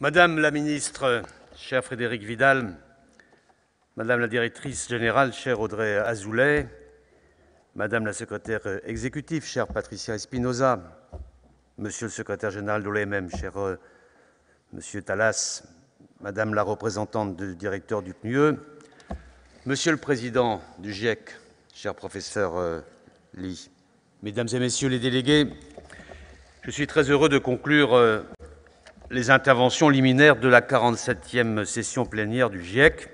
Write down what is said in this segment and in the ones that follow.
Madame la ministre, cher Frédéric Vidal, madame la directrice générale, cher Audrey Azoulay, madame la secrétaire exécutive, chère Patricia Espinoza, monsieur le secrétaire général de l'OMM, cher euh, monsieur Talas, madame la représentante du directeur du PNUE, monsieur le président du GIEC, cher professeur euh, Lee, mesdames et messieurs les délégués, je suis très heureux de conclure euh, les interventions liminaires de la 47e session plénière du GIEC,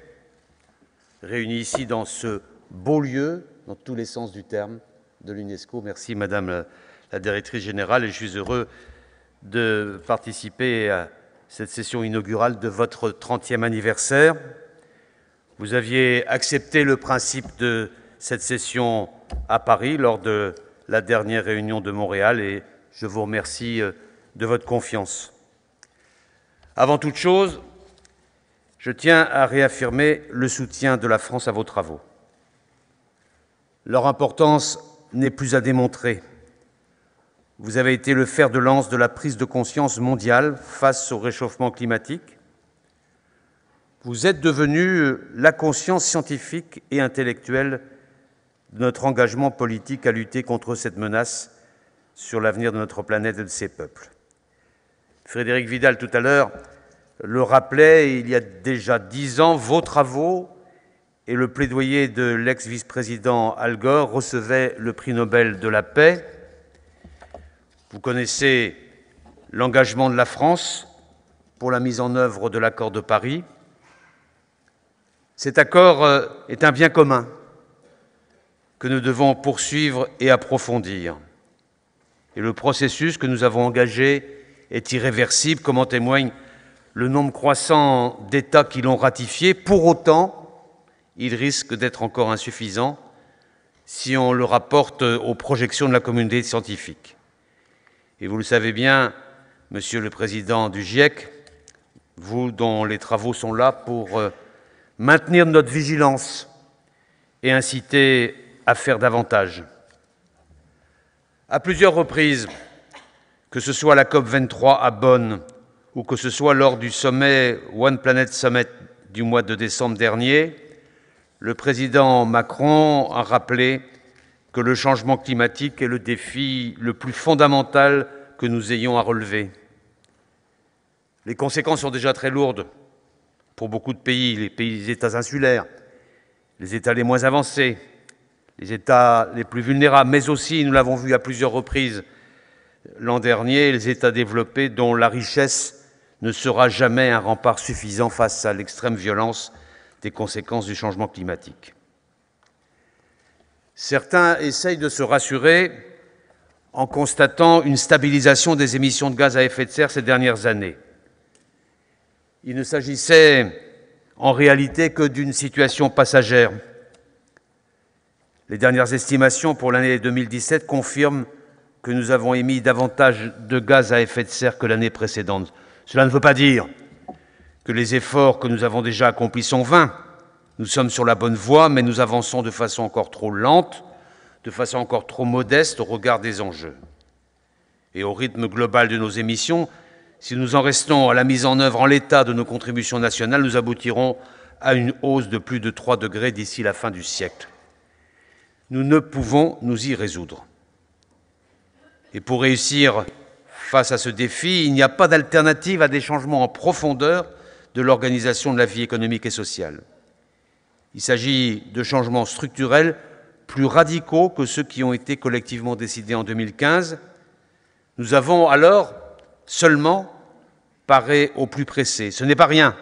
réunie ici dans ce beau lieu, dans tous les sens du terme, de l'UNESCO. Merci Madame la, Directrice Générale et je suis heureux de participer à cette session inaugurale de votre 30e anniversaire. Vous aviez accepté le principe de cette session à Paris lors de la dernière réunion de Montréal et je vous remercie euh, de votre confiance. Avant toute chose, je tiens à réaffirmer le soutien de la France à vos travaux. Leur importance n'est plus à démontrer. Vous avez été le fer de lance de la prise de conscience mondiale face au réchauffement climatique. Vous êtes devenu la conscience scientifique et intellectuelle de notre engagement politique à lutter contre cette menace sur l'avenir de notre planète et de ses peuples. Frédéric Vidal, tout à l'heure, le rappelait, il y a déjà dix ans, vos travaux et le plaidoyer de l'ex-vice-président Al Gore recevaient le prix Nobel de la paix. Vous connaissez l'engagement de la France pour la mise en œuvre de l'accord de Paris. Cet accord euh, est un bien commun que nous devons poursuivre et approfondir. Et le processus que nous avons engagé est irréversible, comme en témoigne le nombre croissant d'États qui l'ont ratifié. Pour autant, il risque d'être encore insuffisant si on le rapporte aux projections de la communauté scientifique. Et vous le savez bien, Monsieur le Président du GIEC, vous dont les travaux sont là pour euh, maintenir notre vigilance et inciter à faire davantage. À plusieurs reprises, que ce soit la COP23 à Bonn ou que ce soit lors du sommet One Planet Summit du mois de décembre dernier, le président Macron a rappelé que le changement climatique est le défi le plus fondamental que nous ayons à relever. Les conséquences sont déjà très lourdes pour beaucoup de pays, les pays des États insulaires, les États les moins avancés, les États les plus vulnérables, mais aussi, nous l'avons vu à plusieurs reprises, l'an dernier les États développés dont la richesse ne sera jamais un rempart suffisant face à l'extrême violence des conséquences du changement climatique. Certains essayent de se rassurer en constatant une stabilisation des émissions de gaz à effet de serre ces dernières années. Il ne s'agissait en réalité que d'une situation passagère. Les dernières estimations pour l'année 2017 confirment que nous avons émis davantage de gaz à effet de serre que l'année précédente. Cela ne veut pas dire que les efforts que nous avons déjà accomplis sont vains. Nous sommes sur la bonne voie, mais nous avançons de façon encore trop lente, de façon encore trop modeste au regard des enjeux. Et au rythme global de nos émissions, si nous en restons à la mise en œuvre en l'état de nos contributions nationales, nous aboutirons à une hausse de plus de 3 degrés d'ici la fin du siècle. Nous ne pouvons nous y résoudre. Et pour réussir face à ce défi, il n'y a pas d'alternative à des changements en profondeur de l'organisation de la vie économique et sociale. Il s'agit de changements structurels plus radicaux que ceux qui ont été collectivement décidés en 2015. Nous avons alors seulement paré au plus pressé. Ce n'est pas rien,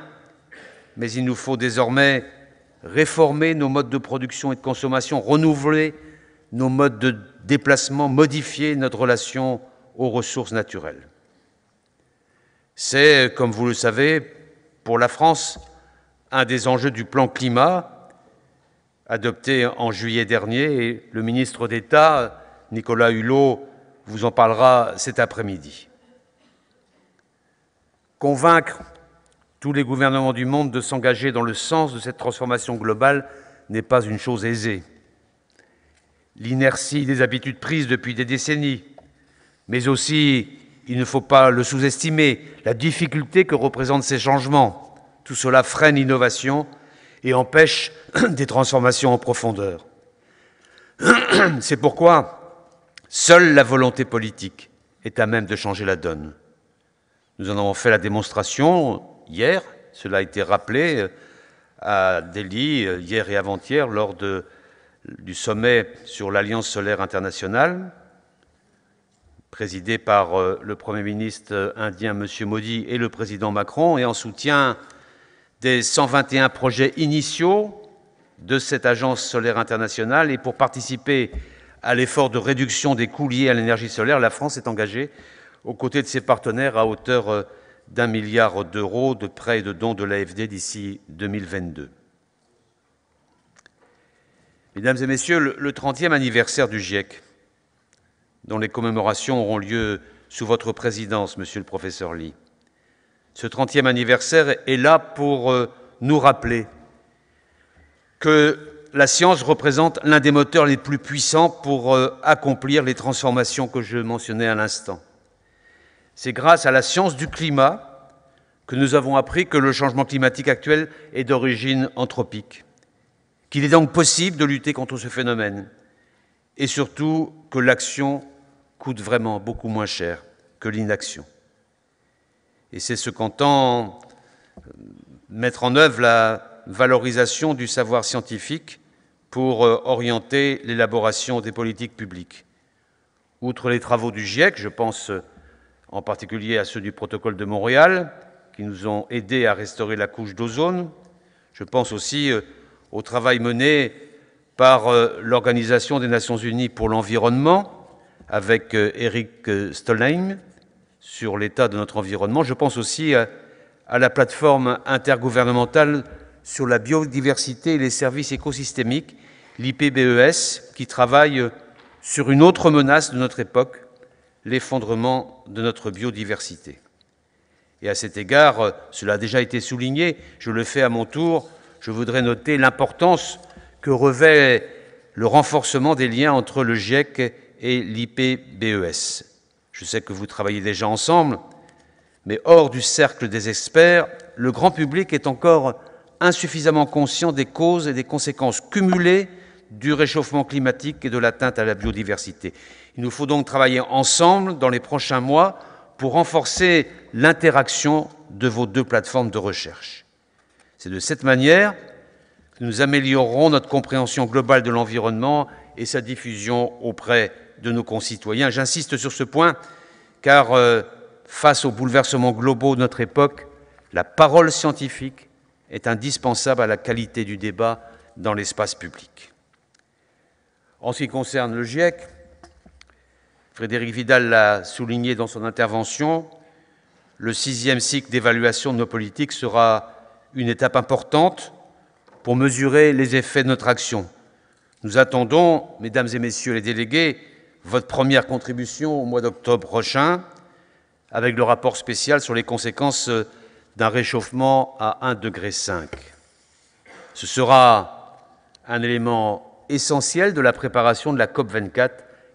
mais il nous faut désormais réformer nos modes de production et de consommation, renouveler nos modes de déplacement, modifier notre relation aux ressources naturelles. C'est, comme vous le savez, pour la France, un des enjeux du plan climat adopté en juillet dernier, et le ministre d'État, Nicolas Hulot, vous en parlera cet après-midi. Convaincre tous les gouvernements du monde de s'engager dans le sens de cette transformation globale n'est pas une chose aisée l'inertie des habitudes prises depuis des décennies, mais aussi, il ne faut pas le sous-estimer, la difficulté que représentent ces changements. Tout cela freine l'innovation et empêche des transformations en profondeur. C'est pourquoi seule la volonté politique est à même de changer la donne. Nous en avons fait la démonstration hier, cela a été rappelé euh, à Delhi euh, hier et avant-hier lors de du sommet sur l'Alliance solaire internationale, présidé par euh, le Premier ministre euh, indien M. Modi et le président Macron, et en soutien des 121 projets initiaux de cette Agence solaire internationale. Et pour participer à l'effort de réduction des coûts liés à l'énergie solaire, la France est engagée aux côtés de ses partenaires à hauteur euh, d'un milliard d'euros de prêts et de dons de l'AFD d'ici 2022. Mesdames et messieurs, le trentième anniversaire du GIEC, dont les commémorations auront lieu sous votre présidence, monsieur le professeur Lee, ce 30e anniversaire est là pour euh, nous rappeler que la science représente l'un des moteurs les plus puissants pour euh, accomplir les transformations que je mentionnais à l'instant. C'est grâce à la science du climat que nous avons appris que le changement climatique actuel est d'origine anthropique qu'il est donc possible de lutter contre ce phénomène et surtout que l'action coûte vraiment beaucoup moins cher que l'inaction. Et c'est ce qu'entend euh, mettre en œuvre la valorisation du savoir scientifique pour euh, orienter l'élaboration des politiques publiques. Outre les travaux du GIEC, je pense euh, en particulier à ceux du protocole de Montréal, qui nous ont aidés à restaurer la couche d'ozone, je pense aussi au travail mené par euh, l'Organisation des Nations Unies pour l'environnement avec euh, Eric euh, Stolheim sur l'état de notre environnement. Je pense aussi à, la plateforme intergouvernementale sur la biodiversité et les services écosystémiques, l'IPBES, qui travaille sur une autre menace de notre époque, l'effondrement de notre biodiversité. Et à cet égard, cela a déjà été souligné, je le fais à mon tour, je voudrais noter l'importance que revêt le renforcement des liens entre le GIEC et l'IPBES. Je sais que vous travaillez déjà ensemble, mais hors du cercle des experts, le grand public est encore insuffisamment conscient des causes et des conséquences cumulées du réchauffement climatique et de l'atteinte à la biodiversité. Il nous faut donc travailler ensemble dans les prochains mois pour renforcer l'interaction de vos deux plateformes de recherche. C'est de cette manière que nous améliorerons notre compréhension globale de l'environnement et sa diffusion auprès de nos concitoyens. J'insiste sur ce point, car euh, face aux bouleversements globaux de notre époque, la parole scientifique est indispensable à la qualité du débat dans l'espace public. En ce qui concerne le GIEC, Frédéric Vidal l'a souligné dans son intervention, le sixième cycle d'évaluation de nos politiques sera une étape importante pour mesurer les effets de notre action. Nous attendons, mesdames et messieurs les délégués, votre première contribution au mois d'octobre prochain avec le rapport spécial sur les conséquences d'un réchauffement à 1,5 degré. Ce sera un élément essentiel de la préparation de la COP24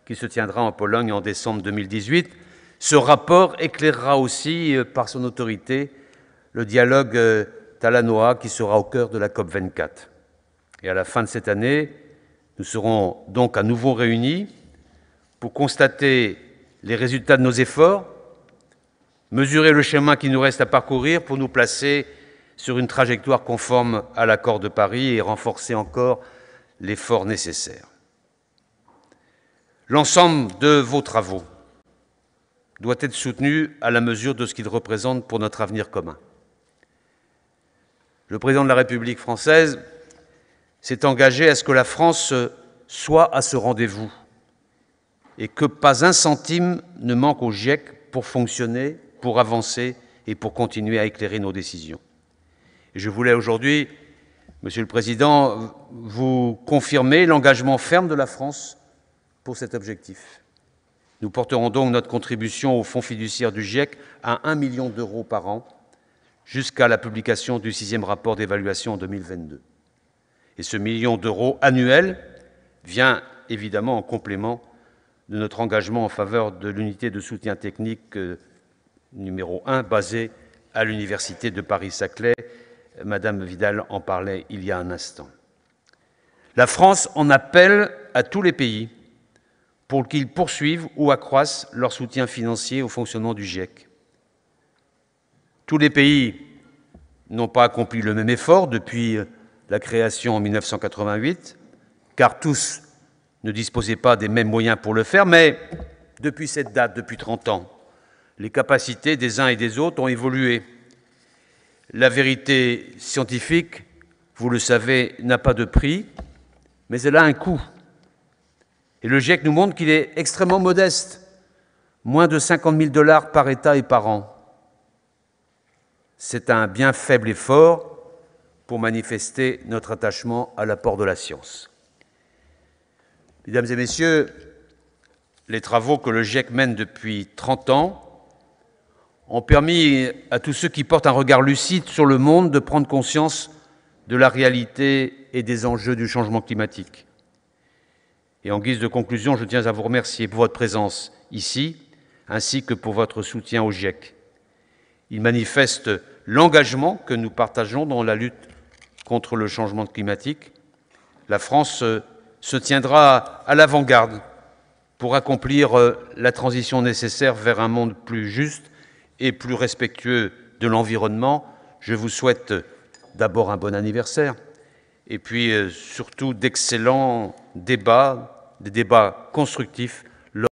qui se tiendra en Pologne en décembre 2018. Ce rapport éclairera aussi, euh, par son autorité, le dialogue euh, Talanoa qui sera au cœur de la COP24. Et à la fin de cette année, nous serons donc à nouveau réunis pour constater les résultats de nos efforts, mesurer le chemin qui nous reste à parcourir pour nous placer sur une trajectoire conforme à l'accord de Paris et renforcer encore l'effort nécessaire. L'ensemble de vos travaux doit être soutenu à la mesure de ce qu'ils représentent pour notre avenir commun le président de la République française s'est engagé à ce que la France soit à ce rendez-vous et que pas un centime ne manque au GIEC pour fonctionner, pour avancer et pour continuer à éclairer nos décisions. je voulais aujourd'hui, Monsieur le Président, vous confirmer l'engagement ferme de la France pour cet objectif. Nous porterons donc notre contribution au fonds fiduciaire du GIEC à 1 million d'euros par an jusqu'à la publication du sixième rapport d'évaluation en 2022 et ce million d'euros annuel vient évidemment en complément de notre engagement en faveur de l'unité de soutien technique euh, numéro un basée à l'université de Paris-Saclay, madame Vidal en parlait il y a un instant. La France en appelle à tous les pays pour qu'ils poursuivent ou accroissent leur soutien financier au fonctionnement du GIEC. Tous les pays n'ont pas accompli le même effort depuis la création en 1988, car tous ne disposaient pas des mêmes moyens pour le faire, mais depuis cette date, depuis 30 ans, les capacités des uns et des autres ont évolué. La vérité scientifique, vous le savez, n'a pas de prix, mais elle a un coût. Et le GIEC nous montre qu'il est extrêmement modeste, moins de 50 000 dollars par État et par an. C'est un bien faible effort pour manifester notre attachement à l'apport de la science. Mesdames et messieurs, les travaux que le GIEC mène depuis 30 ans ont permis à tous ceux qui portent un regard lucide sur le monde de prendre conscience de la réalité et des enjeux du changement climatique. Et en guise de conclusion, je tiens à vous remercier pour votre présence ici, ainsi que pour votre soutien au GIEC. Il manifeste l'engagement que nous partageons dans la lutte contre le changement climatique. La France euh, se tiendra à l'avant-garde pour accomplir euh, la transition nécessaire vers un monde plus juste et plus respectueux de l'environnement. Je vous souhaite euh, d'abord un bon anniversaire et puis surtout d'excellents débats, des débats constructifs